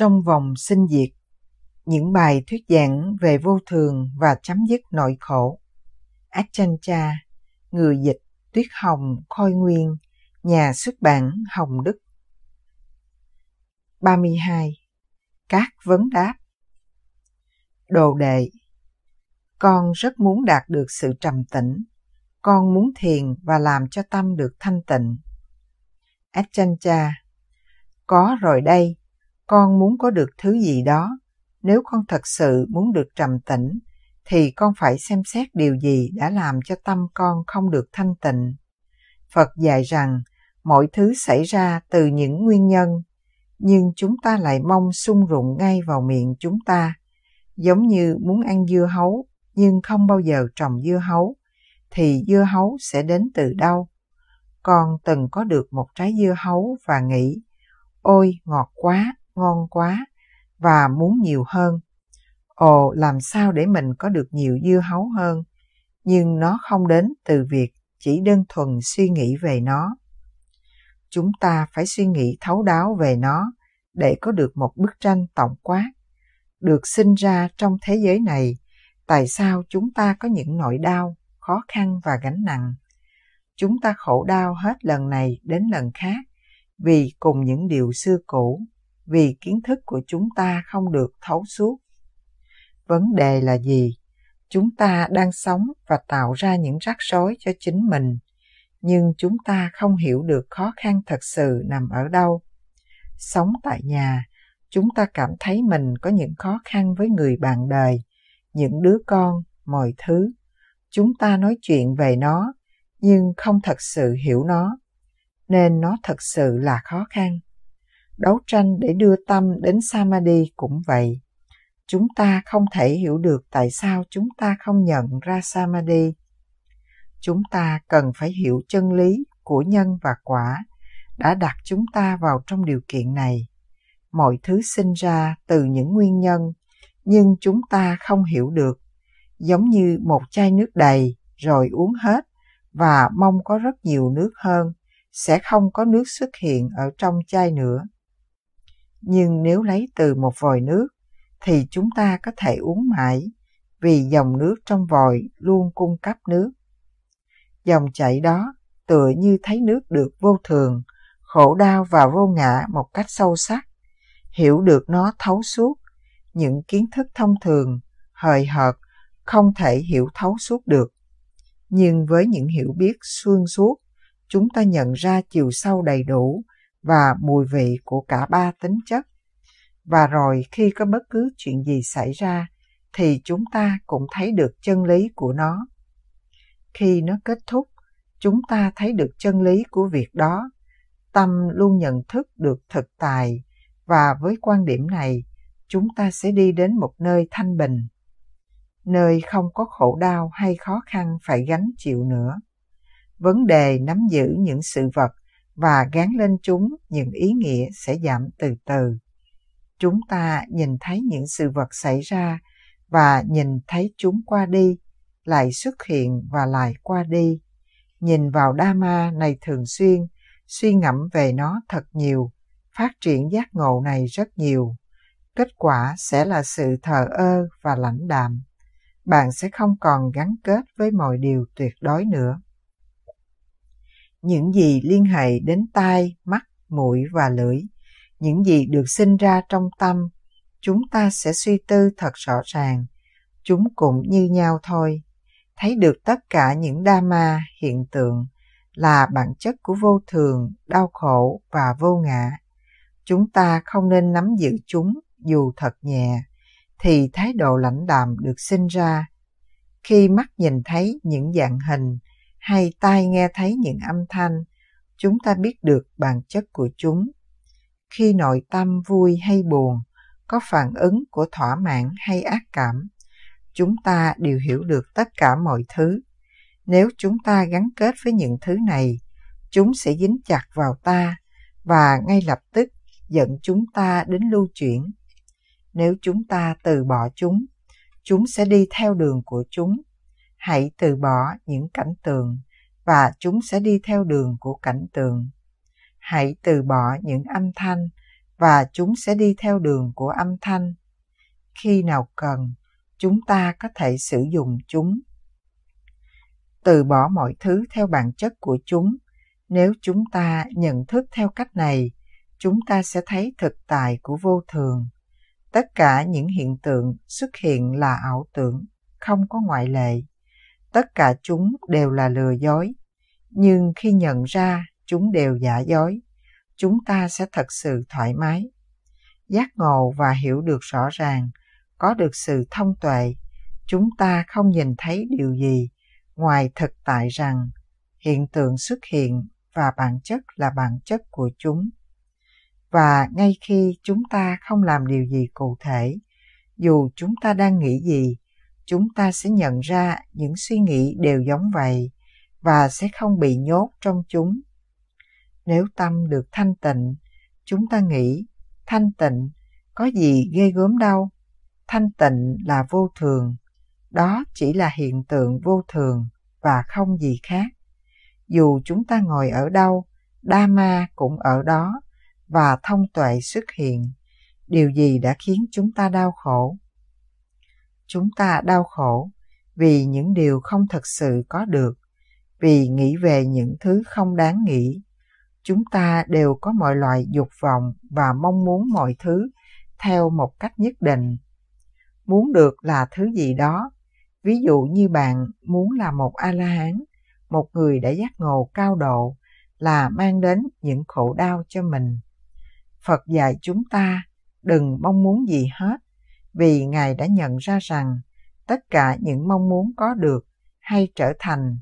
trong vòng sinh diệt, những bài thuyết giảng về vô thường và chấm dứt nội khổ. Achancha, người dịch Tuyết Hồng Khôi Nguyên, nhà xuất bản Hồng Đức. 32. Các vấn đáp Đồ đệ Con rất muốn đạt được sự trầm tĩnh. Con muốn thiền và làm cho tâm được thanh tịnh. Achancha Có rồi đây, con muốn có được thứ gì đó nếu con thật sự muốn được trầm tĩnh thì con phải xem xét điều gì đã làm cho tâm con không được thanh tịnh phật dạy rằng mọi thứ xảy ra từ những nguyên nhân nhưng chúng ta lại mong sung rụng ngay vào miệng chúng ta giống như muốn ăn dưa hấu nhưng không bao giờ trồng dưa hấu thì dưa hấu sẽ đến từ đâu con từng có được một trái dưa hấu và nghĩ ôi ngọt quá ngon quá và muốn nhiều hơn. Ồ, làm sao để mình có được nhiều dưa hấu hơn? Nhưng nó không đến từ việc chỉ đơn thuần suy nghĩ về nó. Chúng ta phải suy nghĩ thấu đáo về nó để có được một bức tranh tổng quát. Được sinh ra trong thế giới này, tại sao chúng ta có những nỗi đau, khó khăn và gánh nặng? Chúng ta khổ đau hết lần này đến lần khác vì cùng những điều xưa cũ vì kiến thức của chúng ta không được thấu suốt vấn đề là gì chúng ta đang sống và tạo ra những rắc rối cho chính mình nhưng chúng ta không hiểu được khó khăn thật sự nằm ở đâu sống tại nhà chúng ta cảm thấy mình có những khó khăn với người bạn đời những đứa con mọi thứ chúng ta nói chuyện về nó nhưng không thật sự hiểu nó nên nó thật sự là khó khăn đấu tranh để đưa tâm đến samadhi cũng vậy chúng ta không thể hiểu được tại sao chúng ta không nhận ra samadhi chúng ta cần phải hiểu chân lý của nhân và quả đã đặt chúng ta vào trong điều kiện này mọi thứ sinh ra từ những nguyên nhân nhưng chúng ta không hiểu được giống như một chai nước đầy rồi uống hết và mong có rất nhiều nước hơn sẽ không có nước xuất hiện ở trong chai nữa nhưng nếu lấy từ một vòi nước thì chúng ta có thể uống mãi vì dòng nước trong vòi luôn cung cấp nước. Dòng chảy đó tựa như thấy nước được vô thường, khổ đau và vô ngã một cách sâu sắc, hiểu được nó thấu suốt, những kiến thức thông thường, hời hợt, không thể hiểu thấu suốt được. Nhưng với những hiểu biết xuyên suốt, chúng ta nhận ra chiều sâu đầy đủ và mùi vị của cả ba tính chất. Và rồi khi có bất cứ chuyện gì xảy ra thì chúng ta cũng thấy được chân lý của nó. Khi nó kết thúc, chúng ta thấy được chân lý của việc đó. Tâm luôn nhận thức được thực tài và với quan điểm này, chúng ta sẽ đi đến một nơi thanh bình, nơi không có khổ đau hay khó khăn phải gánh chịu nữa. Vấn đề nắm giữ những sự vật và gán lên chúng những ý nghĩa sẽ giảm từ từ. Chúng ta nhìn thấy những sự vật xảy ra và nhìn thấy chúng qua đi, lại xuất hiện và lại qua đi. Nhìn vào Dhamma này thường xuyên, suy ngẫm về nó thật nhiều, phát triển giác ngộ này rất nhiều. Kết quả sẽ là sự thờ ơ và lãnh đạm. Bạn sẽ không còn gắn kết với mọi điều tuyệt đối nữa những gì liên hệ đến tai, mắt, mũi và lưỡi, những gì được sinh ra trong tâm, chúng ta sẽ suy tư thật rõ ràng, chúng cũng như nhau thôi. Thấy được tất cả những đa ma hiện tượng là bản chất của vô thường, đau khổ và vô ngã. Chúng ta không nên nắm giữ chúng dù thật nhẹ, thì thái độ lãnh đạm được sinh ra. Khi mắt nhìn thấy những dạng hình, hay tai nghe thấy những âm thanh, chúng ta biết được bản chất của chúng. Khi nội tâm vui hay buồn, có phản ứng của thỏa mãn hay ác cảm, chúng ta đều hiểu được tất cả mọi thứ. Nếu chúng ta gắn kết với những thứ này, chúng sẽ dính chặt vào ta và ngay lập tức dẫn chúng ta đến lưu chuyển. Nếu chúng ta từ bỏ chúng, chúng sẽ đi theo đường của chúng hãy từ bỏ những cảnh tượng và chúng sẽ đi theo đường của cảnh tượng hãy từ bỏ những âm thanh và chúng sẽ đi theo đường của âm thanh khi nào cần chúng ta có thể sử dụng chúng từ bỏ mọi thứ theo bản chất của chúng nếu chúng ta nhận thức theo cách này chúng ta sẽ thấy thực tại của vô thường tất cả những hiện tượng xuất hiện là ảo tưởng không có ngoại lệ tất cả chúng đều là lừa dối, nhưng khi nhận ra chúng đều giả dối, chúng ta sẽ thật sự thoải mái. Giác ngộ và hiểu được rõ ràng, có được sự thông tuệ, chúng ta không nhìn thấy điều gì ngoài thực tại rằng hiện tượng xuất hiện và bản chất là bản chất của chúng. Và ngay khi chúng ta không làm điều gì cụ thể, dù chúng ta đang nghĩ gì chúng ta sẽ nhận ra những suy nghĩ đều giống vậy và sẽ không bị nhốt trong chúng. Nếu tâm được thanh tịnh, chúng ta nghĩ thanh tịnh có gì ghê gớm đâu. Thanh tịnh là vô thường, đó chỉ là hiện tượng vô thường và không gì khác. Dù chúng ta ngồi ở đâu, đa ma cũng ở đó và thông tuệ xuất hiện. Điều gì đã khiến chúng ta đau khổ? chúng ta đau khổ vì những điều không thật sự có được vì nghĩ về những thứ không đáng nghĩ chúng ta đều có mọi loại dục vọng và mong muốn mọi thứ theo một cách nhất định muốn được là thứ gì đó ví dụ như bạn muốn là một a la hán một người đã giác ngộ cao độ là mang đến những khổ đau cho mình phật dạy chúng ta đừng mong muốn gì hết vì Ngài đã nhận ra rằng tất cả những mong muốn có được hay trở thành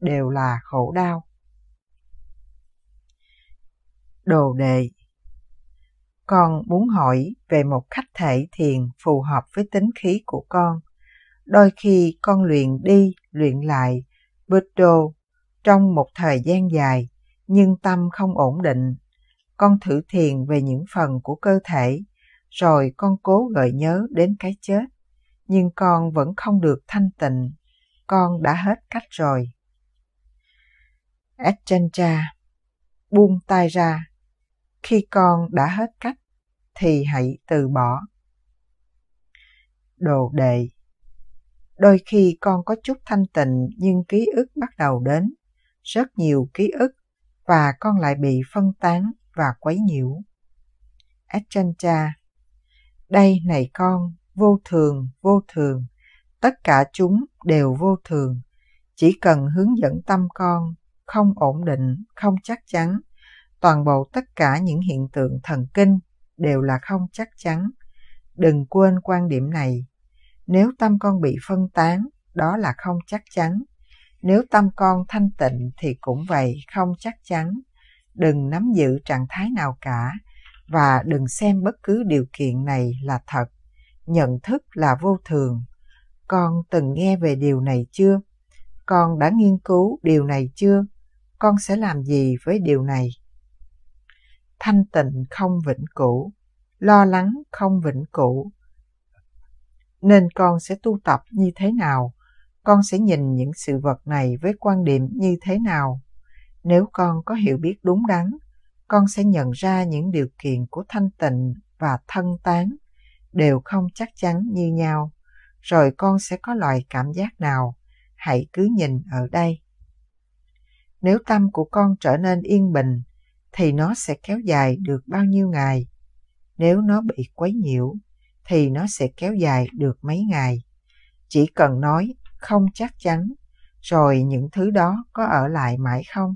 đều là khổ đau. Đồ đệ Con muốn hỏi về một khách thể thiền phù hợp với tính khí của con. Đôi khi con luyện đi, luyện lại, Buddha trong một thời gian dài, nhưng tâm không ổn định. Con thử thiền về những phần của cơ thể rồi con cố gợi nhớ đến cái chết, nhưng con vẫn không được thanh tịnh, con đã hết cách rồi. Achantra buông tay ra, khi con đã hết cách thì hãy từ bỏ. Đồ đệ Đôi khi con có chút thanh tịnh nhưng ký ức bắt đầu đến, rất nhiều ký ức và con lại bị phân tán và quấy nhiễu. Achantra đây này con, vô thường, vô thường, tất cả chúng đều vô thường. Chỉ cần hướng dẫn tâm con, không ổn định, không chắc chắn, toàn bộ tất cả những hiện tượng thần kinh đều là không chắc chắn. Đừng quên quan điểm này. Nếu tâm con bị phân tán, đó là không chắc chắn. Nếu tâm con thanh tịnh thì cũng vậy, không chắc chắn. Đừng nắm giữ trạng thái nào cả, và đừng xem bất cứ điều kiện này là thật nhận thức là vô thường con từng nghe về điều này chưa con đã nghiên cứu điều này chưa con sẽ làm gì với điều này thanh tịnh không vĩnh cửu lo lắng không vĩnh cửu nên con sẽ tu tập như thế nào con sẽ nhìn những sự vật này với quan điểm như thế nào nếu con có hiểu biết đúng đắn con sẽ nhận ra những điều kiện của thanh tịnh và thân tán đều không chắc chắn như nhau rồi con sẽ có loại cảm giác nào hãy cứ nhìn ở đây nếu tâm của con trở nên yên bình thì nó sẽ kéo dài được bao nhiêu ngày nếu nó bị quấy nhiễu thì nó sẽ kéo dài được mấy ngày chỉ cần nói không chắc chắn rồi những thứ đó có ở lại mãi không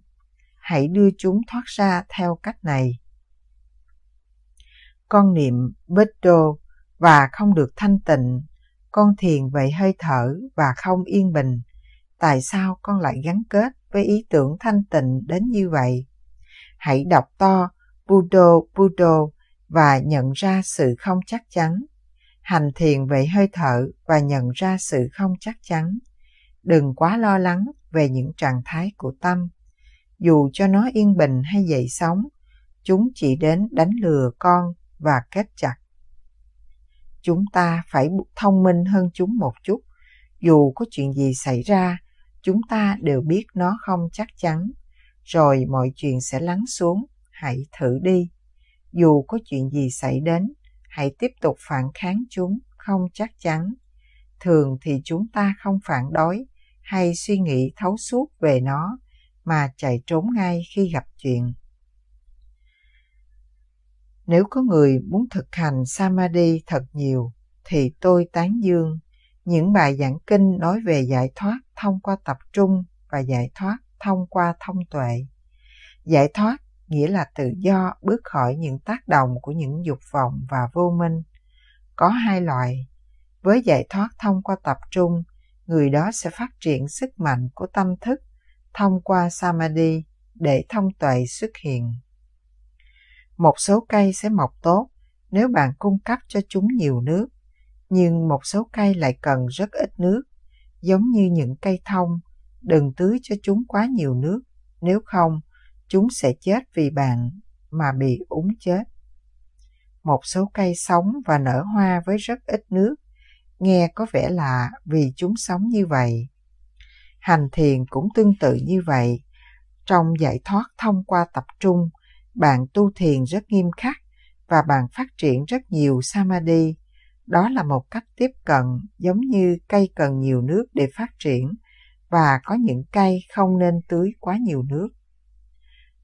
hãy đưa chúng thoát ra theo cách này. Con niệm bết đô và không được thanh tịnh, con thiền vậy hơi thở và không yên bình. Tại sao con lại gắn kết với ý tưởng thanh tịnh đến như vậy? Hãy đọc to Buddha Buddha và nhận ra sự không chắc chắn. Hành thiền về hơi thở và nhận ra sự không chắc chắn. Đừng quá lo lắng về những trạng thái của tâm dù cho nó yên bình hay dậy sóng, chúng chỉ đến đánh lừa con và kết chặt. Chúng ta phải thông minh hơn chúng một chút, dù có chuyện gì xảy ra, chúng ta đều biết nó không chắc chắn, rồi mọi chuyện sẽ lắng xuống, hãy thử đi. Dù có chuyện gì xảy đến, hãy tiếp tục phản kháng chúng, không chắc chắn. Thường thì chúng ta không phản đối hay suy nghĩ thấu suốt về nó, mà chạy trốn ngay khi gặp chuyện. Nếu có người muốn thực hành Samadhi thật nhiều, thì tôi tán dương những bài giảng kinh nói về giải thoát thông qua tập trung và giải thoát thông qua thông tuệ. Giải thoát nghĩa là tự do bước khỏi những tác động của những dục vọng và vô minh. Có hai loại. Với giải thoát thông qua tập trung, người đó sẽ phát triển sức mạnh của tâm thức thông qua Samadhi để thông tuệ xuất hiện. Một số cây sẽ mọc tốt nếu bạn cung cấp cho chúng nhiều nước, nhưng một số cây lại cần rất ít nước, giống như những cây thông, đừng tưới cho chúng quá nhiều nước, nếu không, chúng sẽ chết vì bạn mà bị úng chết. Một số cây sống và nở hoa với rất ít nước, nghe có vẻ lạ vì chúng sống như vậy Hành thiền cũng tương tự như vậy. Trong giải thoát thông qua tập trung, bạn tu thiền rất nghiêm khắc và bạn phát triển rất nhiều samadhi. Đó là một cách tiếp cận giống như cây cần nhiều nước để phát triển và có những cây không nên tưới quá nhiều nước.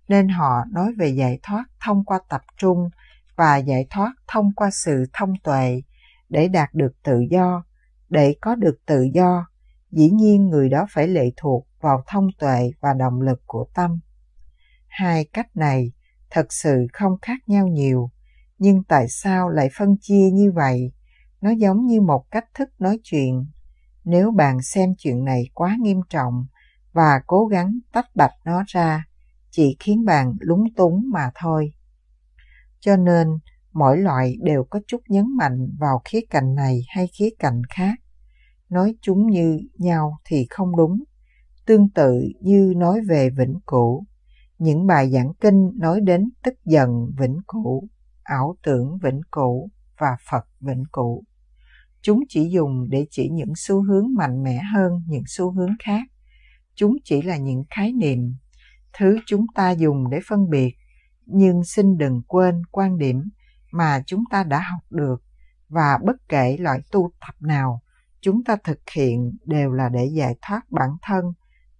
Nên họ nói về giải thoát thông qua tập trung và giải thoát thông qua sự thông tuệ để đạt được tự do, để có được tự do dĩ nhiên người đó phải lệ thuộc vào thông tuệ và động lực của tâm. Hai cách này thật sự không khác nhau nhiều, nhưng tại sao lại phân chia như vậy? Nó giống như một cách thức nói chuyện. Nếu bạn xem chuyện này quá nghiêm trọng và cố gắng tách bạch nó ra, chỉ khiến bạn lúng túng mà thôi. Cho nên, mỗi loại đều có chút nhấn mạnh vào khía cạnh này hay khía cạnh khác nói chúng như nhau thì không đúng, tương tự như nói về vĩnh cửu. Những bài giảng kinh nói đến tức giận vĩnh cửu, ảo tưởng vĩnh cửu và Phật vĩnh cửu. Chúng chỉ dùng để chỉ những xu hướng mạnh mẽ hơn những xu hướng khác. Chúng chỉ là những khái niệm, thứ chúng ta dùng để phân biệt, nhưng xin đừng quên quan điểm mà chúng ta đã học được và bất kể loại tu tập nào chúng ta thực hiện đều là để giải thoát bản thân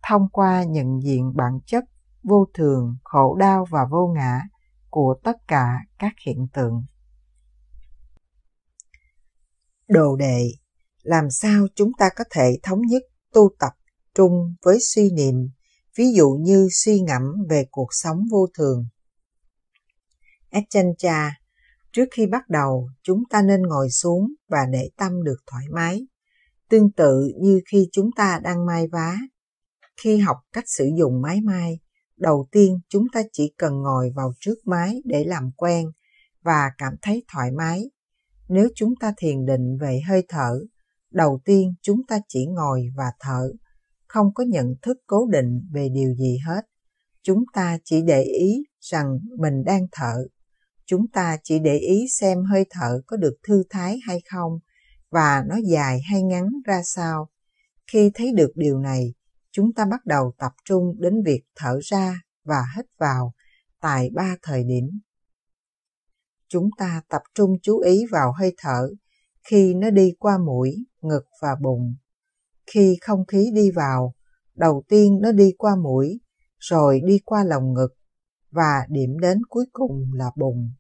thông qua nhận diện bản chất vô thường khổ đau và vô ngã của tất cả các hiện tượng đồ đệ làm sao chúng ta có thể thống nhất tu tập trung với suy niệm ví dụ như suy ngẫm về cuộc sống vô thường Achancha, trước khi bắt đầu chúng ta nên ngồi xuống và để tâm được thoải mái tương tự như khi chúng ta đang mai vá. Khi học cách sử dụng máy may, đầu tiên chúng ta chỉ cần ngồi vào trước máy để làm quen và cảm thấy thoải mái. Nếu chúng ta thiền định về hơi thở, đầu tiên chúng ta chỉ ngồi và thở, không có nhận thức cố định về điều gì hết. Chúng ta chỉ để ý rằng mình đang thở. Chúng ta chỉ để ý xem hơi thở có được thư thái hay không – và nó dài hay ngắn ra sao. Khi thấy được điều này, chúng ta bắt đầu tập trung đến việc thở ra và hít vào tại ba thời điểm. Chúng ta tập trung chú ý vào hơi thở khi nó đi qua mũi, ngực và bụng. Khi không khí đi vào, đầu tiên nó đi qua mũi, rồi đi qua lồng ngực và điểm đến cuối cùng là bụng.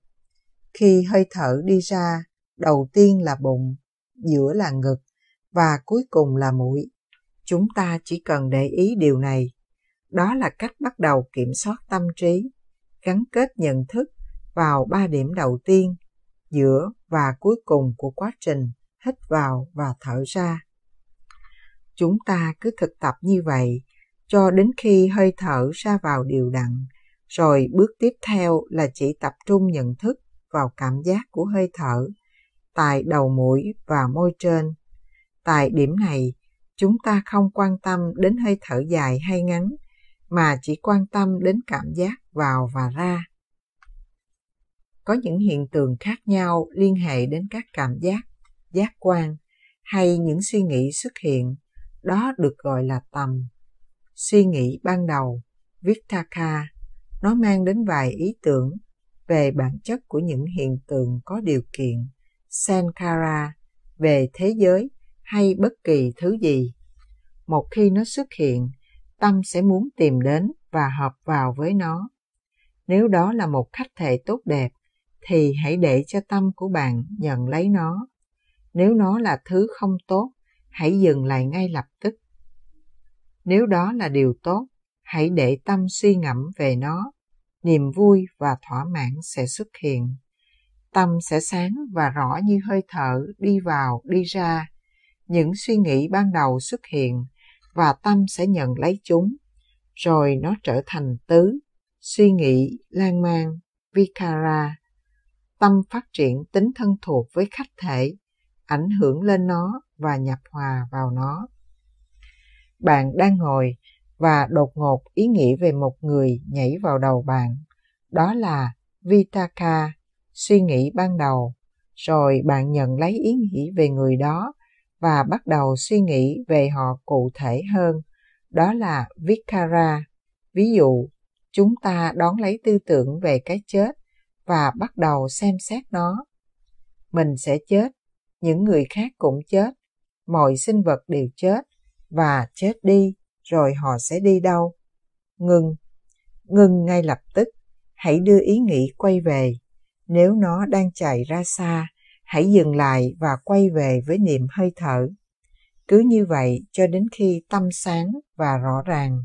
Khi hơi thở đi ra, đầu tiên là bụng, giữa là ngực và cuối cùng là mũi. Chúng ta chỉ cần để ý điều này. Đó là cách bắt đầu kiểm soát tâm trí, gắn kết nhận thức vào ba điểm đầu tiên, giữa và cuối cùng của quá trình hít vào và thở ra. Chúng ta cứ thực tập như vậy cho đến khi hơi thở ra vào đều đặn, rồi bước tiếp theo là chỉ tập trung nhận thức vào cảm giác của hơi thở tại đầu mũi và môi trên. Tại điểm này, chúng ta không quan tâm đến hơi thở dài hay ngắn, mà chỉ quan tâm đến cảm giác vào và ra. Có những hiện tượng khác nhau liên hệ đến các cảm giác, giác quan hay những suy nghĩ xuất hiện, đó được gọi là tầm. Suy nghĩ ban đầu, Vitaka, nó mang đến vài ý tưởng về bản chất của những hiện tượng có điều kiện Sankara, về thế giới hay bất kỳ thứ gì. Một khi nó xuất hiện, tâm sẽ muốn tìm đến và hợp vào với nó. Nếu đó là một khách thể tốt đẹp, thì hãy để cho tâm của bạn nhận lấy nó. Nếu nó là thứ không tốt, hãy dừng lại ngay lập tức. Nếu đó là điều tốt, hãy để tâm suy ngẫm về nó, niềm vui và thỏa mãn sẽ xuất hiện tâm sẽ sáng và rõ như hơi thở đi vào đi ra những suy nghĩ ban đầu xuất hiện và tâm sẽ nhận lấy chúng rồi nó trở thành tứ suy nghĩ lan man vikara tâm phát triển tính thân thuộc với khách thể ảnh hưởng lên nó và nhập hòa vào nó bạn đang ngồi và đột ngột ý nghĩ về một người nhảy vào đầu bạn đó là vitaka suy nghĩ ban đầu, rồi bạn nhận lấy ý nghĩ về người đó và bắt đầu suy nghĩ về họ cụ thể hơn, đó là Vikara. Ví dụ, chúng ta đón lấy tư tưởng về cái chết và bắt đầu xem xét nó. Mình sẽ chết, những người khác cũng chết, mọi sinh vật đều chết và chết đi rồi họ sẽ đi đâu. Ngừng, ngừng ngay lập tức, hãy đưa ý nghĩ quay về nếu nó đang chạy ra xa, hãy dừng lại và quay về với niệm hơi thở. Cứ như vậy cho đến khi tâm sáng và rõ ràng.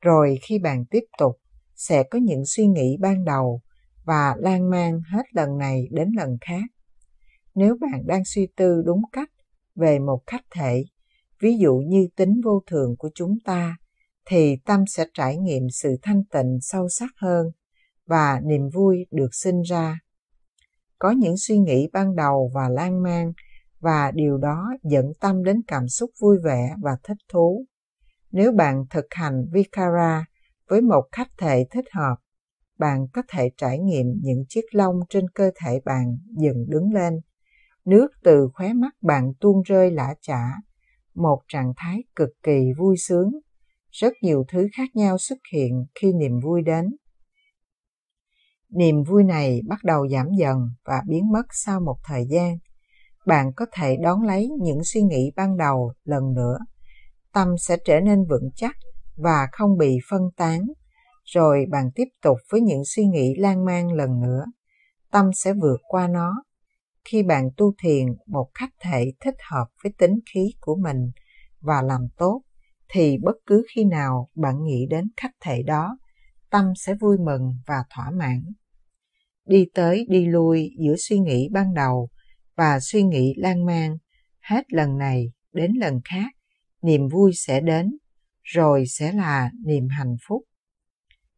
Rồi khi bạn tiếp tục, sẽ có những suy nghĩ ban đầu và lan man hết lần này đến lần khác. Nếu bạn đang suy tư đúng cách về một khách thể, ví dụ như tính vô thường của chúng ta, thì tâm sẽ trải nghiệm sự thanh tịnh sâu sắc hơn và niềm vui được sinh ra có những suy nghĩ ban đầu và lan man và điều đó dẫn tâm đến cảm xúc vui vẻ và thích thú nếu bạn thực hành vikara với một khách thể thích hợp bạn có thể trải nghiệm những chiếc lông trên cơ thể bạn dần đứng lên nước từ khóe mắt bạn tuôn rơi lã chả một trạng thái cực kỳ vui sướng rất nhiều thứ khác nhau xuất hiện khi niềm vui đến niềm vui này bắt đầu giảm dần và biến mất sau một thời gian bạn có thể đón lấy những suy nghĩ ban đầu lần nữa tâm sẽ trở nên vững chắc và không bị phân tán rồi bạn tiếp tục với những suy nghĩ lan man lần nữa tâm sẽ vượt qua nó khi bạn tu thiền một cách thể thích hợp với tính khí của mình và làm tốt thì bất cứ khi nào bạn nghĩ đến cách thể đó tâm sẽ vui mừng và thỏa mãn. Đi tới đi lui giữa suy nghĩ ban đầu và suy nghĩ lan man, hết lần này đến lần khác, niềm vui sẽ đến, rồi sẽ là niềm hạnh phúc.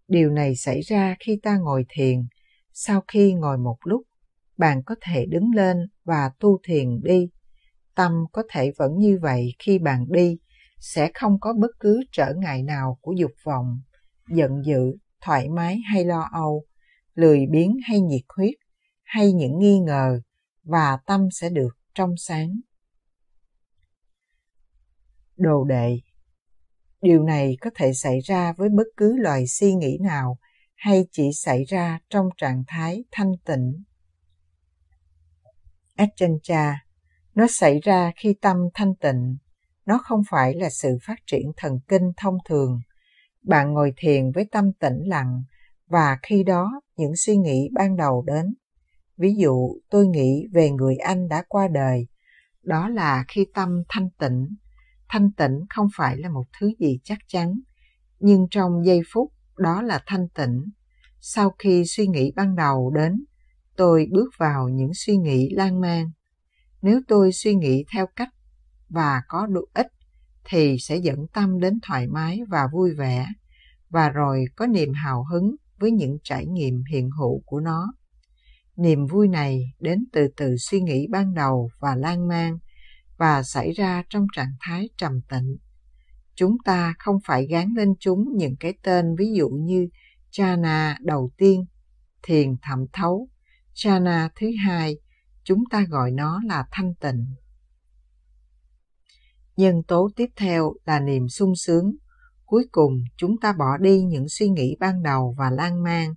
Điều này xảy ra khi ta ngồi thiền, sau khi ngồi một lúc, bạn có thể đứng lên và tu thiền đi. Tâm có thể vẫn như vậy khi bạn đi, sẽ không có bất cứ trở ngại nào của dục vọng, giận dữ thoải mái hay lo âu, lười biếng hay nhiệt huyết, hay những nghi ngờ và tâm sẽ được trong sáng. Đồ đệ Điều này có thể xảy ra với bất cứ loài suy nghĩ nào hay chỉ xảy ra trong trạng thái thanh tịnh. Achancha, nó xảy ra khi tâm thanh tịnh, nó không phải là sự phát triển thần kinh thông thường bạn ngồi thiền với tâm tĩnh lặng và khi đó những suy nghĩ ban đầu đến. Ví dụ, tôi nghĩ về người anh đã qua đời. Đó là khi tâm thanh tịnh. Thanh tịnh không phải là một thứ gì chắc chắn, nhưng trong giây phút đó là thanh tịnh. Sau khi suy nghĩ ban đầu đến, tôi bước vào những suy nghĩ lan man. Nếu tôi suy nghĩ theo cách và có đủ ích thì sẽ dẫn tâm đến thoải mái và vui vẻ và rồi có niềm hào hứng với những trải nghiệm hiện hữu của nó. Niềm vui này đến từ từ suy nghĩ ban đầu và lan man và xảy ra trong trạng thái trầm tĩnh. Chúng ta không phải gán lên chúng những cái tên ví dụ như Chana đầu tiên, thiền thẩm thấu, Chana thứ hai, chúng ta gọi nó là thanh tịnh Nhân tố tiếp theo là niềm sung sướng. Cuối cùng, chúng ta bỏ đi những suy nghĩ ban đầu và lan man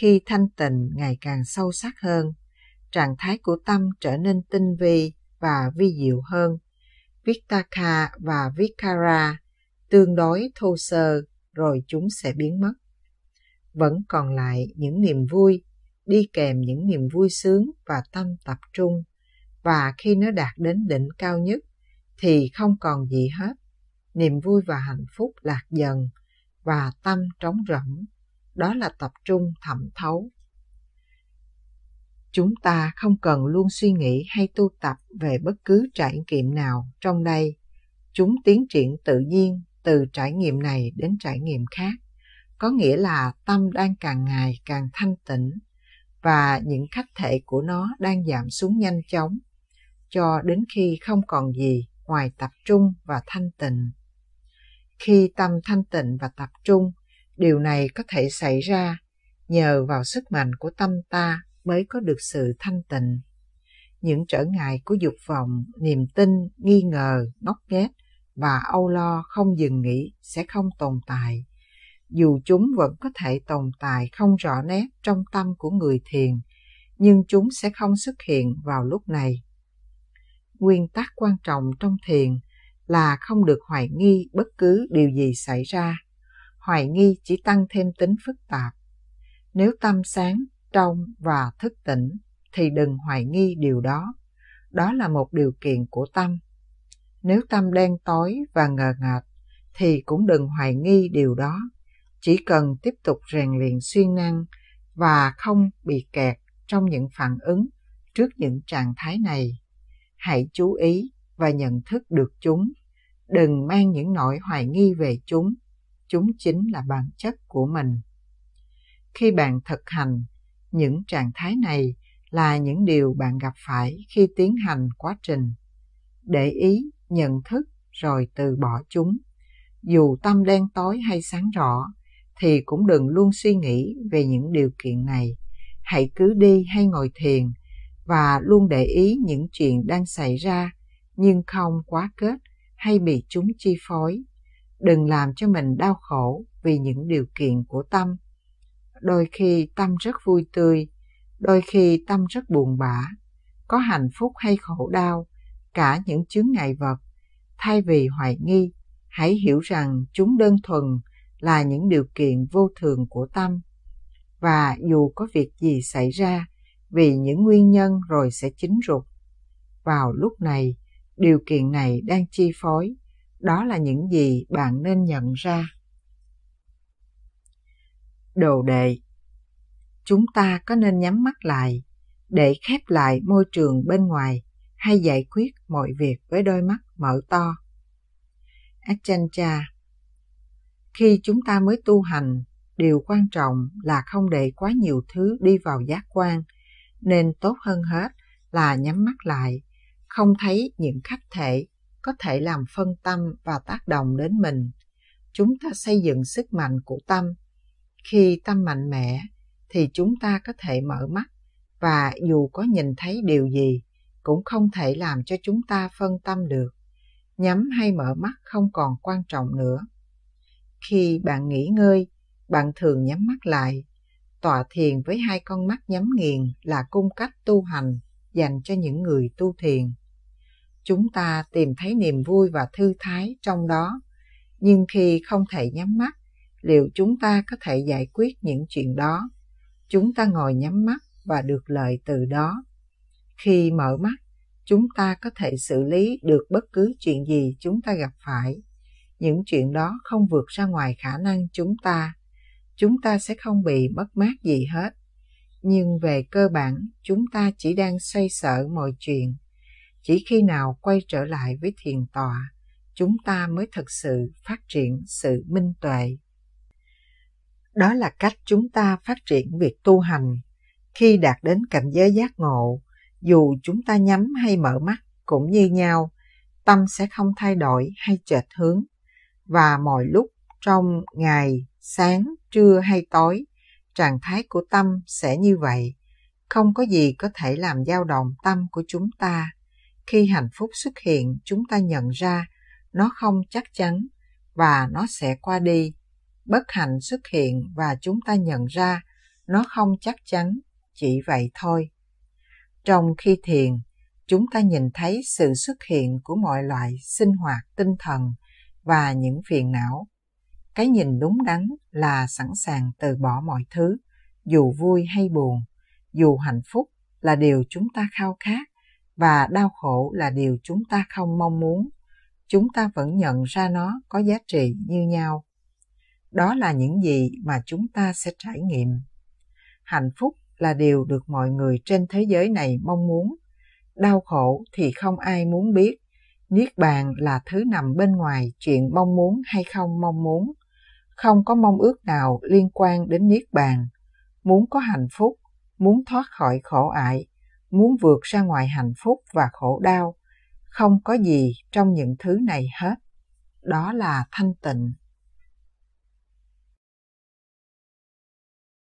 khi thanh tịnh ngày càng sâu sắc hơn. Trạng thái của tâm trở nên tinh vi và vi diệu hơn. Vittaka và Vikara tương đối thô sơ rồi chúng sẽ biến mất. Vẫn còn lại những niềm vui, đi kèm những niềm vui sướng và tâm tập trung, và khi nó đạt đến đỉnh cao nhất, thì không còn gì hết. Niềm vui và hạnh phúc lạc dần và tâm trống rỗng, đó là tập trung thẩm thấu. Chúng ta không cần luôn suy nghĩ hay tu tập về bất cứ trải nghiệm nào trong đây. Chúng tiến triển tự nhiên từ trải nghiệm này đến trải nghiệm khác có nghĩa là tâm đang càng ngày càng thanh tịnh và những khách thể của nó đang giảm xuống nhanh chóng cho đến khi không còn gì ngoài tập trung và thanh tịnh. Khi tâm thanh tịnh và tập trung, điều này có thể xảy ra nhờ vào sức mạnh của tâm ta mới có được sự thanh tịnh. Những trở ngại của dục vọng, niềm tin, nghi ngờ, ngốc nghếch và âu lo không dừng nghỉ sẽ không tồn tại. Dù chúng vẫn có thể tồn tại không rõ nét trong tâm của người thiền, nhưng chúng sẽ không xuất hiện vào lúc này nguyên tắc quan trọng trong thiền là không được hoài nghi bất cứ điều gì xảy ra. Hoài nghi chỉ tăng thêm tính phức tạp. Nếu tâm sáng, trong và thức tỉnh thì đừng hoài nghi điều đó. Đó là một điều kiện của tâm. Nếu tâm đen tối và ngờ ngạt, thì cũng đừng hoài nghi điều đó. Chỉ cần tiếp tục rèn luyện xuyên năng và không bị kẹt trong những phản ứng trước những trạng thái này hãy chú ý và nhận thức được chúng. Đừng mang những nỗi hoài nghi về chúng. Chúng chính là bản chất của mình. Khi bạn thực hành, những trạng thái này là những điều bạn gặp phải khi tiến hành quá trình. Để ý, nhận thức rồi từ bỏ chúng. Dù tâm đen tối hay sáng rõ, thì cũng đừng luôn suy nghĩ về những điều kiện này. Hãy cứ đi hay ngồi thiền, và luôn để ý những chuyện đang xảy ra nhưng không quá kết hay bị chúng chi phối. Đừng làm cho mình đau khổ vì những điều kiện của tâm. Đôi khi tâm rất vui tươi, đôi khi tâm rất buồn bã, có hạnh phúc hay khổ đau, cả những chướng ngại vật. Thay vì hoài nghi, hãy hiểu rằng chúng đơn thuần là những điều kiện vô thường của tâm. Và dù có việc gì xảy ra, vì những nguyên nhân rồi sẽ chín rụng. Vào lúc này, điều kiện này đang chi phối, đó là những gì bạn nên nhận ra. Đồ đệ Chúng ta có nên nhắm mắt lại để khép lại môi trường bên ngoài hay giải quyết mọi việc với đôi mắt mở to? Achancha Khi chúng ta mới tu hành, điều quan trọng là không để quá nhiều thứ đi vào giác quan – nên tốt hơn hết là nhắm mắt lại, không thấy những khách thể có thể làm phân tâm và tác động đến mình. Chúng ta xây dựng sức mạnh của tâm. Khi tâm mạnh mẽ thì chúng ta có thể mở mắt và dù có nhìn thấy điều gì cũng không thể làm cho chúng ta phân tâm được. Nhắm hay mở mắt không còn quan trọng nữa. Khi bạn nghỉ ngơi, bạn thường nhắm mắt lại tọa thiền với hai con mắt nhắm nghiền là cung cách tu hành dành cho những người tu thiền. Chúng ta tìm thấy niềm vui và thư thái trong đó, nhưng khi không thể nhắm mắt, liệu chúng ta có thể giải quyết những chuyện đó? Chúng ta ngồi nhắm mắt và được lợi từ đó. Khi mở mắt, chúng ta có thể xử lý được bất cứ chuyện gì chúng ta gặp phải. Những chuyện đó không vượt ra ngoài khả năng chúng ta chúng ta sẽ không bị mất mát gì hết. Nhưng về cơ bản, chúng ta chỉ đang xoay sở mọi chuyện. Chỉ khi nào quay trở lại với thiền tọa, chúng ta mới thực sự phát triển sự minh tuệ. Đó là cách chúng ta phát triển việc tu hành. Khi đạt đến cảnh giới giác ngộ, dù chúng ta nhắm hay mở mắt cũng như nhau, tâm sẽ không thay đổi hay chệch hướng. Và mọi lúc trong ngày, sáng, trưa hay tối, trạng thái của tâm sẽ như vậy. Không có gì có thể làm dao động tâm của chúng ta. Khi hạnh phúc xuất hiện, chúng ta nhận ra nó không chắc chắn và nó sẽ qua đi. Bất hạnh xuất hiện và chúng ta nhận ra nó không chắc chắn, chỉ vậy thôi. Trong khi thiền, chúng ta nhìn thấy sự xuất hiện của mọi loại sinh hoạt tinh thần và những phiền não cái nhìn đúng đắn là sẵn sàng từ bỏ mọi thứ dù vui hay buồn dù hạnh phúc là điều chúng ta khao khát và đau khổ là điều chúng ta không mong muốn chúng ta vẫn nhận ra nó có giá trị như nhau đó là những gì mà chúng ta sẽ trải nghiệm hạnh phúc là điều được mọi người trên thế giới này mong muốn đau khổ thì không ai muốn biết niết bàn là thứ nằm bên ngoài chuyện mong muốn hay không mong muốn không có mong ước nào liên quan đến niết bàn muốn có hạnh phúc muốn thoát khỏi khổ ải, muốn vượt ra ngoài hạnh phúc và khổ đau không có gì trong những thứ này hết đó là thanh tịnh